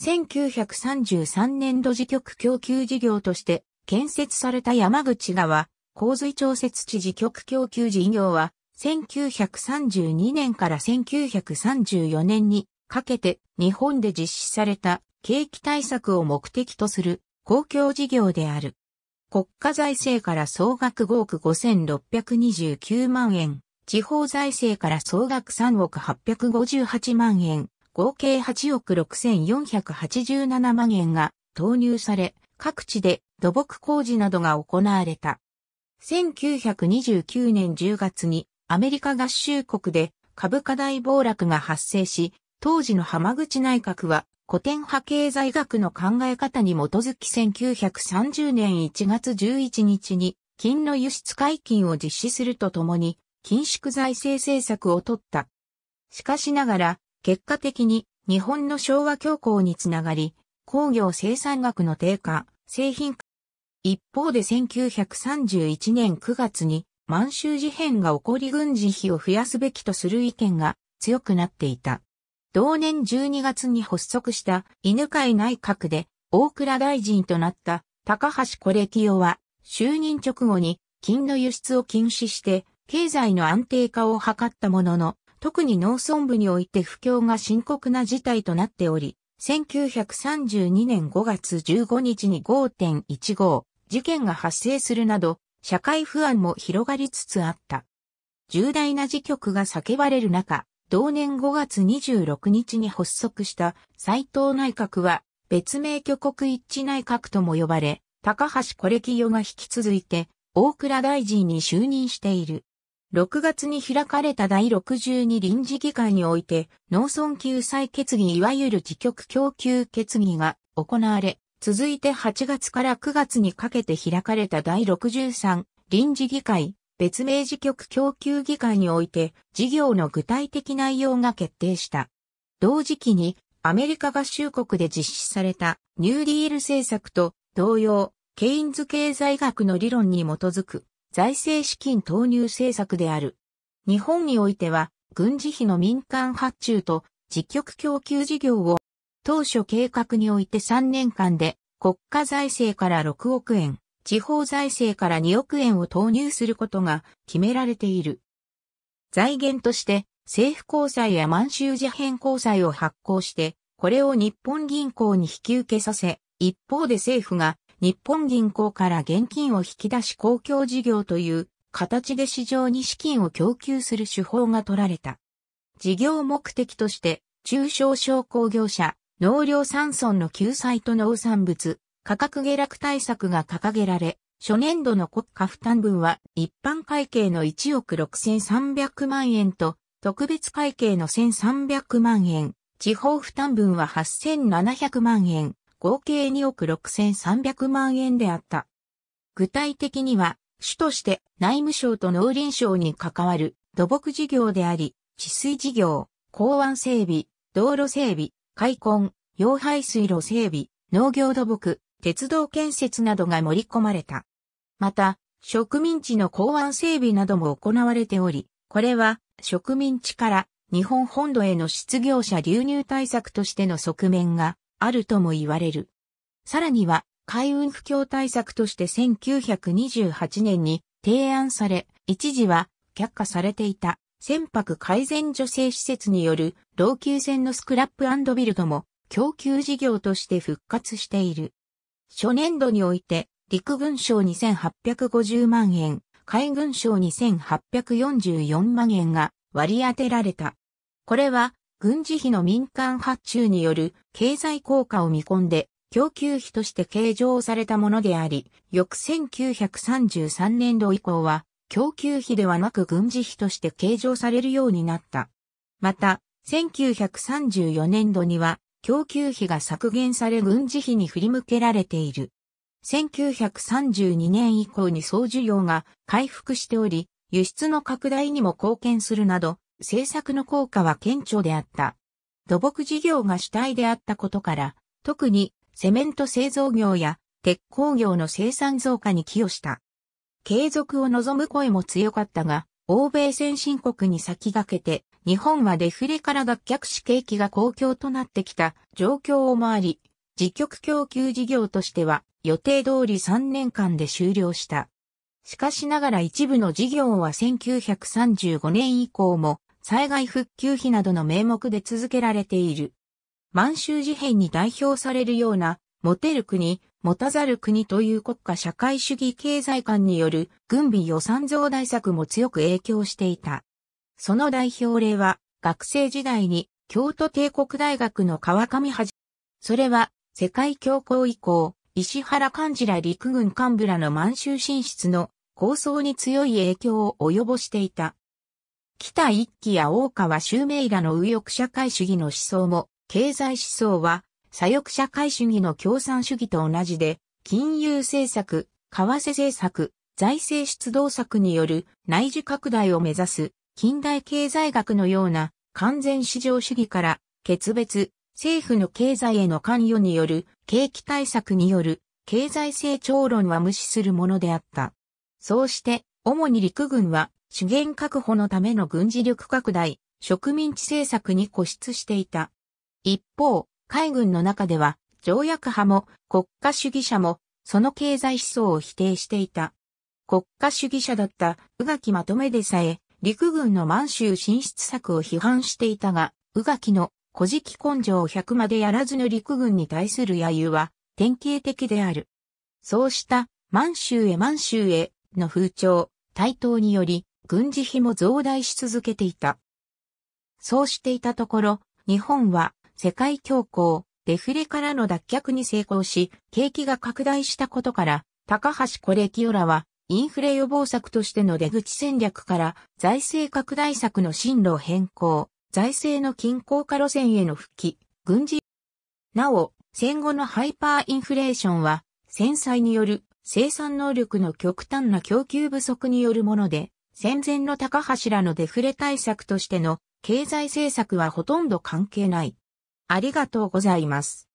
1933年度時局供給事業として建設された山口川洪水調節地時局供給事業は1932年から1934年にかけて日本で実施された景気対策を目的とする公共事業である。国家財政から総額5億5629万円、地方財政から総額3億858万円、合計8億6487万円が投入され、各地で土木工事などが行われた。1929年10月にアメリカ合衆国で株価大暴落が発生し、当時の浜口内閣は古典派経済学の考え方に基づき1930年1月11日に金の輸出解禁を実施するとともに、緊縮財政政策を取った。しかしながら、結果的に日本の昭和恐慌につながり、工業生産額の低下、製品化。一方で1931年9月に満州事変が起こり軍事費を増やすべきとする意見が強くなっていた。同年12月に発足した犬飼内閣で大倉大臣となった高橋惠レ夫は就任直後に金の輸出を禁止して経済の安定化を図ったものの特に農村部において不況が深刻な事態となっており、1932年5月15日に5.15事件が発生するなど、社会不安も広がりつつあった。重大な事局が叫ばれる中、同年5月26日に発足した斎藤内閣は別名挙国一致内閣とも呼ばれ、高橋惠レキが引き続いて大倉大臣に就任している。6月に開かれた第62臨時議会において、農村救済決議いわゆる自局供給決議が行われ、続いて8月から9月にかけて開かれた第63臨時議会、別名自局供給議会において、事業の具体的内容が決定した。同時期に、アメリカ合衆国で実施されたニューディール政策と同様、ケインズ経済学の理論に基づく財政資金投入政策である。日本においては、軍事費の民間発注と実局供給事業を当初計画において3年間で国家財政から6億円、地方財政から2億円を投入することが決められている。財源として政府公債や満州事変公債を発行して、これを日本銀行に引き受けさせ、一方で政府が日本銀行から現金を引き出し公共事業という形で市場に資金を供給する手法が取られた。事業目的として、中小商工業者、農業産村の救済と農産物、価格下落対策が掲げられ、初年度の国家負担分は一般会計の1億6300万円と、特別会計の1300万円、地方負担分は8700万円、合計2億6300万円であった。具体的には、主として内務省と農林省に関わる土木事業であり、治水事業、港湾整備、道路整備、開墾、洋排水路整備、農業土木、鉄道建設などが盛り込まれた。また、植民地の港湾整備なども行われており、これは植民地から日本本土への失業者流入対策としての側面があるとも言われる。さらには、海運不況対策として1928年に提案され、一時は却下されていた船舶改善助成施設による老朽船のスクラップビルドも供給事業として復活している。初年度において陸軍省2850万円、海軍省2844万円が割り当てられた。これは軍事費の民間発注による経済効果を見込んで、供給費として計上されたものであり、翌1933年度以降は、供給費ではなく軍事費として計上されるようになった。また、1934年度には、供給費が削減され軍事費に振り向けられている。1932年以降に総需要が回復しており、輸出の拡大にも貢献するなど、政策の効果は顕著であった。土木事業が主体であったことから、特にセメント製造業や鉄鋼業の生産増加に寄与した。継続を望む声も強かったが、欧米先進国に先駆けて、日本はデフレから脱却し景気が公共となってきた状況を回り、自局供給事業としては予定通り3年間で終了した。しかしながら一部の事業は1935年以降も災害復旧費などの名目で続けられている。満州事変に代表されるような、持てる国、持たざる国という国家社会主義経済観による軍備予算増大策も強く影響していた。その代表例は、学生時代に京都帝国大学の川上はじ、それは世界恐慌以降、石原幹事ら陸軍幹部らの満州進出の構想に強い影響を及ぼしていた。北一揆や大川襲明らの右翼社会主義の思想も、経済思想は、左翼社会主義の共産主義と同じで、金融政策、為替政策、財政出動策による内需拡大を目指す近代経済学のような完全市場主義から決別、政府の経済への関与による景気対策による経済成長論は無視するものであった。そうして、主に陸軍は資源確保のための軍事力拡大、植民地政策に固執していた。一方、海軍の中では、条約派も国家主義者も、その経済思想を否定していた。国家主義者だった宇垣まとめでさえ、陸軍の満州進出策を批判していたが、宇垣の古事記根性100までやらずの陸軍に対する野揄は典型的である。そうした満州へ満州への風潮、台頭により軍事費も増大し続けていた。そうしていたところ、日本は世界恐慌、デフレからの脱却に成功し、景気が拡大したことから、高橋コレキオラは、インフレ予防策としての出口戦略から、財政拡大策の進路変更、財政の均衡化路線への復帰、軍事。なお、戦後のハイパーインフレーションは、戦災による生産能力の極端な供給不足によるもので、戦前の高橋らのデフレ対策としての経済政策はほとんど関係ない。ありがとうございます。